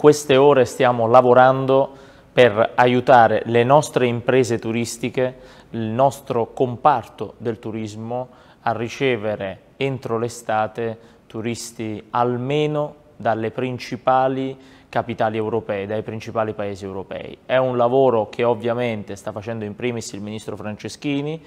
queste ore stiamo lavorando per aiutare le nostre imprese turistiche, il nostro comparto del turismo a ricevere entro l'estate turisti almeno dalle principali capitali europee, dai principali paesi europei. È un lavoro che ovviamente sta facendo in primis il ministro Franceschini,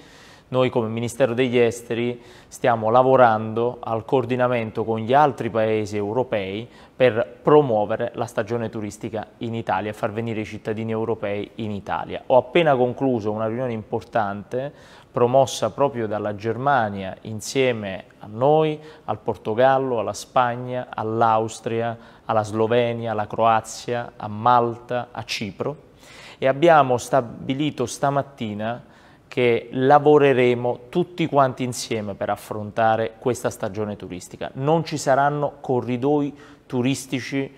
noi come Ministero degli Esteri stiamo lavorando al coordinamento con gli altri paesi europei per promuovere la stagione turistica in Italia e far venire i cittadini europei in Italia. Ho appena concluso una riunione importante promossa proprio dalla Germania insieme a noi, al Portogallo, alla Spagna, all'Austria, alla Slovenia, alla Croazia, a Malta, a Cipro e abbiamo stabilito stamattina che lavoreremo tutti quanti insieme per affrontare questa stagione turistica. Non ci saranno corridoi turistici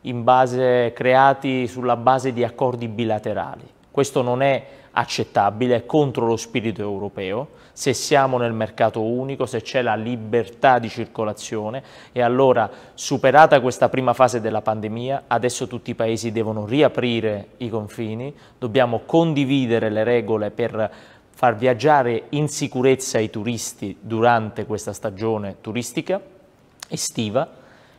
base, creati sulla base di accordi bilaterali. Questo non è accettabile, è contro lo spirito europeo. Se siamo nel mercato unico, se c'è la libertà di circolazione e allora superata questa prima fase della pandemia, adesso tutti i paesi devono riaprire i confini, dobbiamo condividere le regole per far viaggiare in sicurezza i turisti durante questa stagione turistica estiva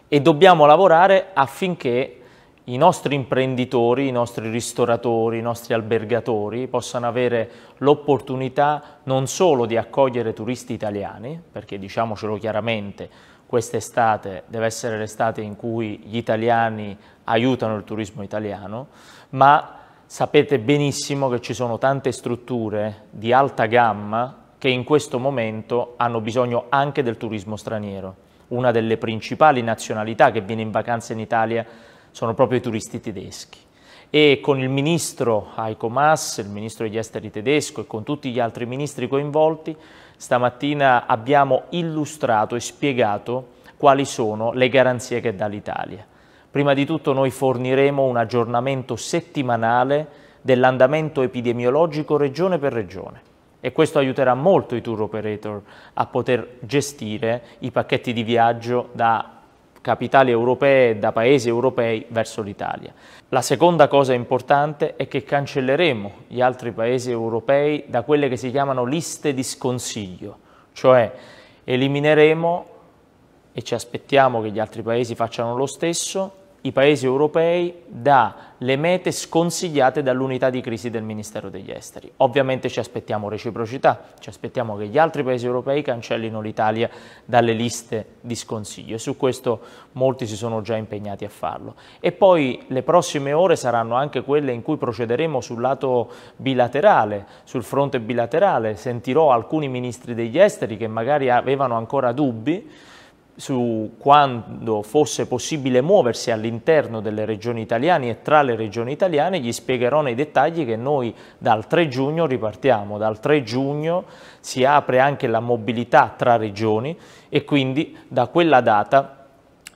e dobbiamo lavorare affinché i nostri imprenditori, i nostri ristoratori, i nostri albergatori possano avere l'opportunità non solo di accogliere turisti italiani, perché diciamocelo chiaramente, quest'estate deve essere l'estate in cui gli italiani aiutano il turismo italiano, ma sapete benissimo che ci sono tante strutture di alta gamma che in questo momento hanno bisogno anche del turismo straniero. Una delle principali nazionalità che viene in vacanza in Italia sono proprio i turisti tedeschi. E con il ministro Heiko Maas, il ministro degli esteri tedesco e con tutti gli altri ministri coinvolti, stamattina abbiamo illustrato e spiegato quali sono le garanzie che dà l'Italia. Prima di tutto noi forniremo un aggiornamento settimanale dell'andamento epidemiologico regione per regione e questo aiuterà molto i tour operator a poter gestire i pacchetti di viaggio da capitali europee, da paesi europei verso l'Italia. La seconda cosa importante è che cancelleremo gli altri paesi europei da quelle che si chiamano liste di sconsiglio, cioè elimineremo e ci aspettiamo che gli altri paesi facciano lo stesso i paesi europei dalle mete sconsigliate dall'unità di crisi del Ministero degli Esteri. Ovviamente ci aspettiamo reciprocità, ci aspettiamo che gli altri paesi europei cancellino l'Italia dalle liste di sconsiglio e su questo molti si sono già impegnati a farlo. E poi le prossime ore saranno anche quelle in cui procederemo sul lato bilaterale, sul fronte bilaterale, sentirò alcuni ministri degli esteri che magari avevano ancora dubbi su quando fosse possibile muoversi all'interno delle regioni italiane e tra le regioni italiane, gli spiegherò nei dettagli che noi dal 3 giugno ripartiamo, dal 3 giugno si apre anche la mobilità tra regioni e quindi da quella data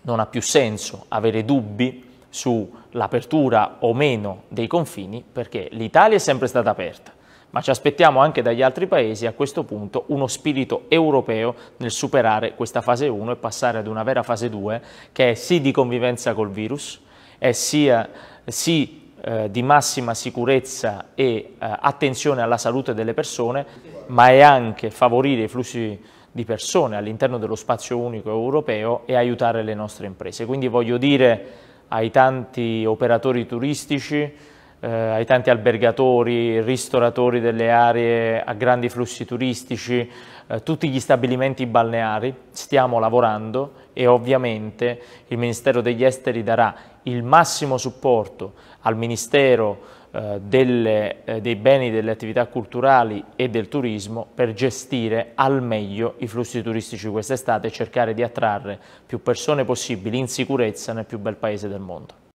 non ha più senso avere dubbi sull'apertura o meno dei confini perché l'Italia è sempre stata aperta ma ci aspettiamo anche dagli altri paesi a questo punto uno spirito europeo nel superare questa fase 1 e passare ad una vera fase 2 che è sì di convivenza col virus, è sia, sì eh, di massima sicurezza e eh, attenzione alla salute delle persone, ma è anche favorire i flussi di persone all'interno dello spazio unico europeo e aiutare le nostre imprese. Quindi voglio dire ai tanti operatori turistici, eh, ai tanti albergatori, ristoratori delle aree a grandi flussi turistici, eh, tutti gli stabilimenti balneari, stiamo lavorando e ovviamente il Ministero degli Esteri darà il massimo supporto al Ministero eh, delle, eh, dei beni delle attività culturali e del turismo per gestire al meglio i flussi turistici quest'estate e cercare di attrarre più persone possibili in sicurezza nel più bel paese del mondo.